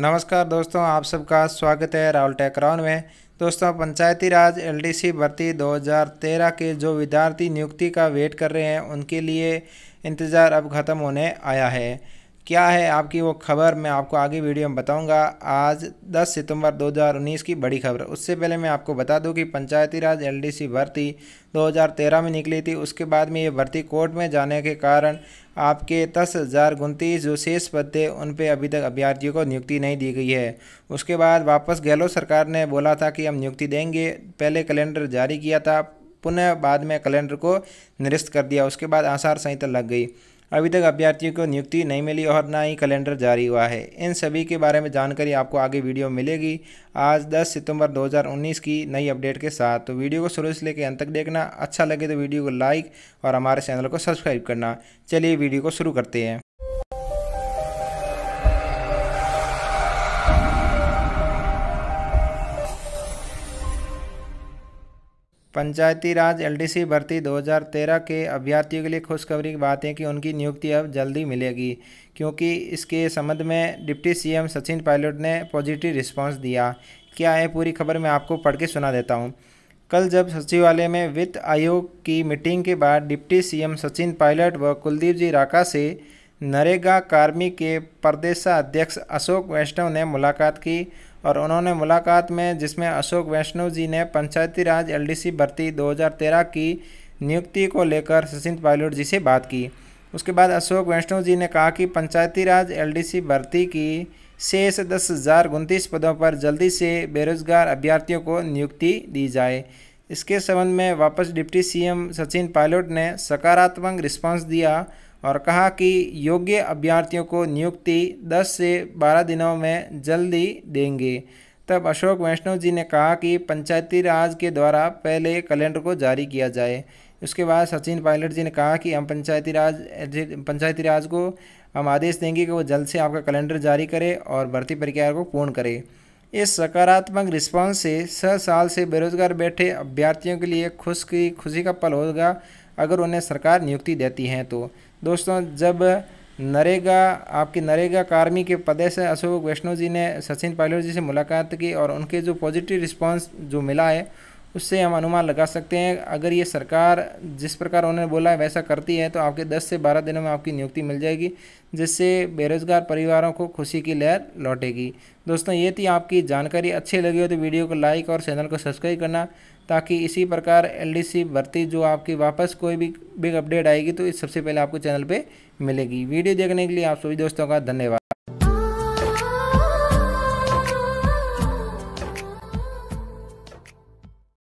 नमस्कार दोस्तों आप सबका स्वागत है राहुल टेकराउन में दोस्तों पंचायती राज एलडीसी भर्ती 2013 के जो विद्यार्थी नियुक्ति का वेट कर रहे हैं उनके लिए इंतज़ार अब ख़त्म होने आया है क्या है आपकी वो खबर मैं आपको आगे वीडियो में बताऊंगा आज 10 सितंबर 2019 की बड़ी खबर उससे पहले मैं आपको बता दूं कि पंचायती राज एलडीसी भर्ती 2013 में निकली थी उसके बाद में ये भर्ती कोर्ट में जाने के कारण आपके दस हज़ार उनतीस जो शेष पद थे उन पर अभी तक अभ्यर्थियों को नियुक्ति नहीं दी गई है उसके बाद वापस गहलोत सरकार ने बोला था कि हम नियुक्ति देंगे पहले कैलेंडर जारी किया था पुनः बाद में कैलेंडर को निरस्त कर दिया उसके बाद आसार संहिता लग गई अभी तक अभ्यर्थियों को नियुक्ति नहीं मिली और ना ही कैलेंडर जारी हुआ है इन सभी के बारे में जानकारी आपको आगे वीडियो मिलेगी आज 10 सितंबर 2019 की नई अपडेट के साथ तो वीडियो को शुरू से लेकर अंत तक देखना अच्छा लगे तो वीडियो को लाइक और हमारे चैनल को सब्सक्राइब करना चलिए वीडियो को शुरू करते हैं पंचायती राज एलडीसी भर्ती 2013 के अभ्यर्थियों के लिए खुशखबरी की बात है कि उनकी नियुक्ति अब जल्दी मिलेगी क्योंकि इसके संबंध में डिप्टी सीएम सचिन पायलट ने पॉजिटिव रिस्पांस दिया क्या है पूरी खबर मैं आपको पढ़ के सुना देता हूँ कल जब सचिवालय में वित्त आयोग की मीटिंग के बाद डिप्टी एम सचिन पायलट व कुलदीप जी राका से नरेगा कार्मी के प्रदेशाध्यक्ष अशोक वैष्णव ने मुलाकात की और उन्होंने मुलाकात में जिसमें अशोक वैष्णव जी ने पंचायती राज एलडीसी भर्ती 2013 की नियुक्ति को लेकर सचिन पायलट जी से बात की उसके बाद अशोक वैष्णव जी ने कहा कि पंचायती राज एलडीसी भर्ती की शेष दस हज़ार उनतीस पदों पर जल्दी से बेरोजगार अभ्यर्थियों को नियुक्ति दी जाए इसके संबंध में वापस डिप्टी सीएम सचिन पायलट ने सकारात्मक रिस्पांस दिया और कहा कि योग्य अभ्यर्थियों को नियुक्ति 10 से 12 दिनों में जल्दी देंगे तब अशोक वैष्णव जी ने कहा कि पंचायती राज के द्वारा पहले कैलेंडर को जारी किया जाए उसके बाद सचिन पायलट जी ने कहा कि हम पंचायती राज पंचायती राज को हम आदेश देंगे कि वो जल्द से आपका कैलेंडर जारी करे और भर्ती प्रक्रिया को पूर्ण करे इस सकारात्मक रिस्पांस से छः साल से बेरोजगार बैठे अभ्यर्थियों के लिए खुश की खुशी का पल होगा अगर उन्हें सरकार नियुक्ति देती है तो दोस्तों जब नरेगा आपके नरेगा कार्मी के पदे से अशोक वैष्णव जी ने सचिन पायलट जी से मुलाकात की और उनके जो पॉजिटिव रिस्पांस जो मिला है उससे हम अनुमान लगा सकते हैं अगर ये सरकार जिस प्रकार उन्होंने बोला है वैसा करती है तो आपके 10 से 12 दिनों में आपकी नियुक्ति मिल जाएगी जिससे बेरोजगार परिवारों को खुशी की लहर लौटेगी दोस्तों ये थी आपकी जानकारी अच्छी लगी हो तो वीडियो को लाइक और चैनल को सब्सक्राइब करना ताकि इसी प्रकार एल भर्ती जो आपकी वापस कोई भी बिग अपडेट आएगी तो इस सबसे पहले आपको चैनल पर मिलेगी वीडियो देखने के लिए आप सभी दोस्तों का धन्यवाद